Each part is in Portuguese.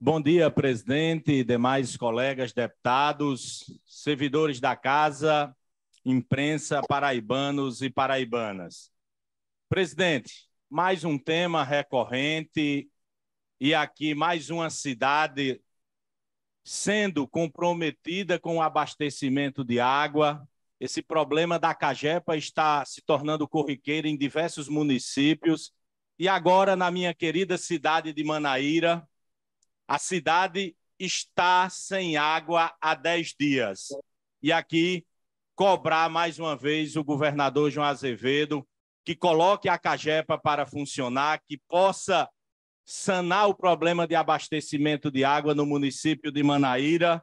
Bom dia, presidente, e demais colegas, deputados, servidores da casa, imprensa, paraibanos e paraibanas. Presidente, mais um tema recorrente e aqui mais uma cidade sendo comprometida com o abastecimento de água. Esse problema da cajepa está se tornando corriqueiro em diversos municípios e agora na minha querida cidade de Manaíra, a cidade está sem água há 10 dias. E aqui cobrar mais uma vez o governador João Azevedo que coloque a Cagepa para funcionar, que possa sanar o problema de abastecimento de água no município de Manaíra,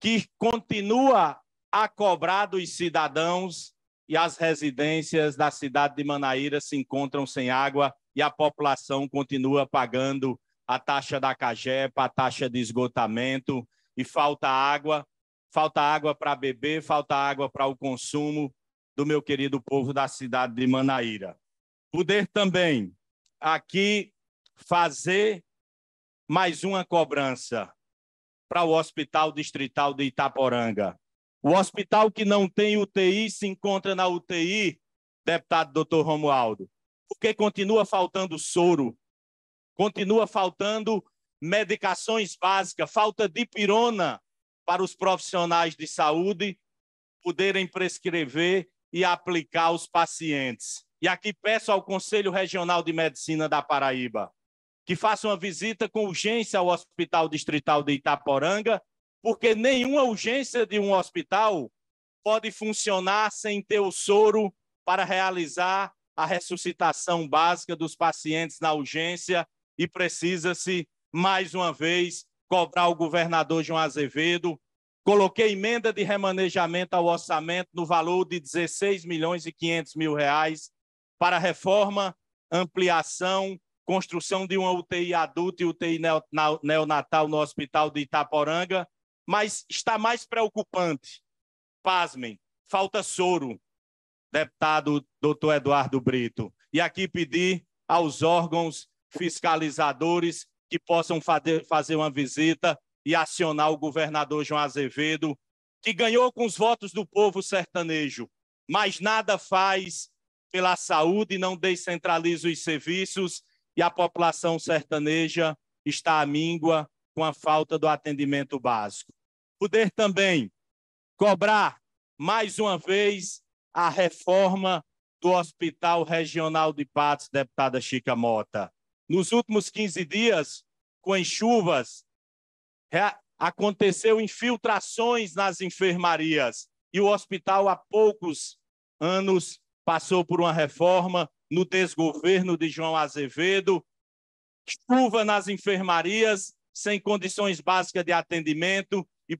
que continua a cobrar dos cidadãos e as residências da cidade de Manaíra se encontram sem água e a população continua pagando a taxa da cajepa, a taxa de esgotamento, e falta água, falta água para beber, falta água para o consumo do meu querido povo da cidade de Manaíra. Poder também aqui fazer mais uma cobrança para o Hospital Distrital de Itaporanga. O hospital que não tem UTI se encontra na UTI, deputado doutor Romualdo, porque continua faltando soro Continua faltando medicações básicas, falta de pirona para os profissionais de saúde poderem prescrever e aplicar aos pacientes. E aqui peço ao Conselho Regional de Medicina da Paraíba que faça uma visita com urgência ao Hospital Distrital de Itaporanga, porque nenhuma urgência de um hospital pode funcionar sem ter o soro para realizar a ressuscitação básica dos pacientes na urgência e precisa-se, mais uma vez, cobrar o governador João Azevedo. Coloquei emenda de remanejamento ao orçamento no valor de 16 milhões e 500 mil reais para reforma, ampliação, construção de uma UTI adulta e UTI neonatal no hospital de Itaporanga, mas está mais preocupante. Pasmem, falta soro, deputado doutor Eduardo Brito. E aqui pedi aos órgãos fiscalizadores que possam fazer uma visita e acionar o governador João Azevedo, que ganhou com os votos do povo sertanejo, mas nada faz pela saúde, não descentraliza os serviços e a população sertaneja está à míngua com a falta do atendimento básico. Poder também cobrar, mais uma vez, a reforma do Hospital Regional de Patos, deputada Chica Mota. Nos últimos 15 dias, com as chuvas, aconteceu infiltrações nas enfermarias e o hospital há poucos anos passou por uma reforma no desgoverno de João Azevedo, chuva nas enfermarias, sem condições básicas de atendimento e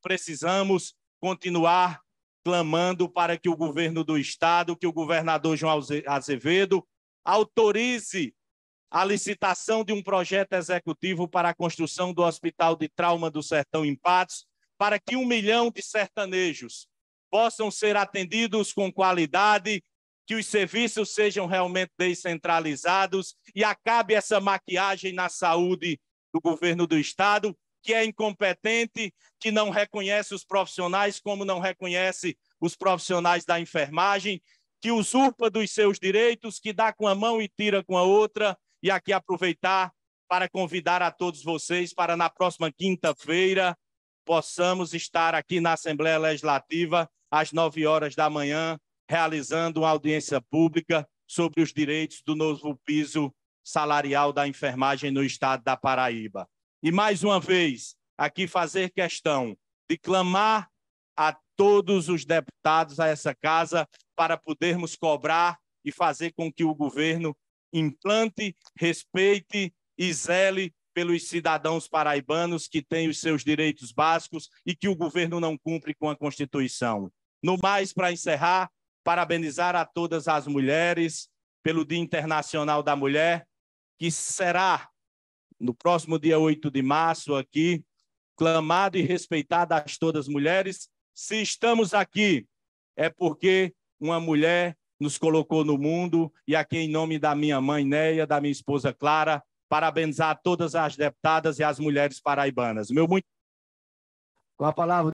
precisamos continuar clamando para que o governo do estado, que o governador João Azevedo autorize a licitação de um projeto executivo para a construção do Hospital de Trauma do Sertão em Patos, para que um milhão de sertanejos possam ser atendidos com qualidade, que os serviços sejam realmente descentralizados e acabe essa maquiagem na saúde do governo do Estado, que é incompetente, que não reconhece os profissionais, como não reconhece os profissionais da enfermagem, que usurpa dos seus direitos, que dá com a mão e tira com a outra, e aqui aproveitar para convidar a todos vocês para na próxima quinta-feira possamos estar aqui na Assembleia Legislativa às nove horas da manhã, realizando uma audiência pública sobre os direitos do novo piso salarial da enfermagem no estado da Paraíba. E mais uma vez, aqui fazer questão de clamar a todos os deputados a essa casa para podermos cobrar e fazer com que o governo implante, respeite e zele pelos cidadãos paraibanos que têm os seus direitos básicos e que o governo não cumpre com a Constituição. No mais, para encerrar, parabenizar a todas as mulheres pelo Dia Internacional da Mulher, que será no próximo dia 8 de março aqui, clamado e respeitado a todas as mulheres. Se estamos aqui, é porque uma mulher nos colocou no mundo, e aqui em nome da minha mãe Neia, da minha esposa Clara, parabenizar todas as deputadas e as mulheres paraibanas. Meu muito. Com a palavra.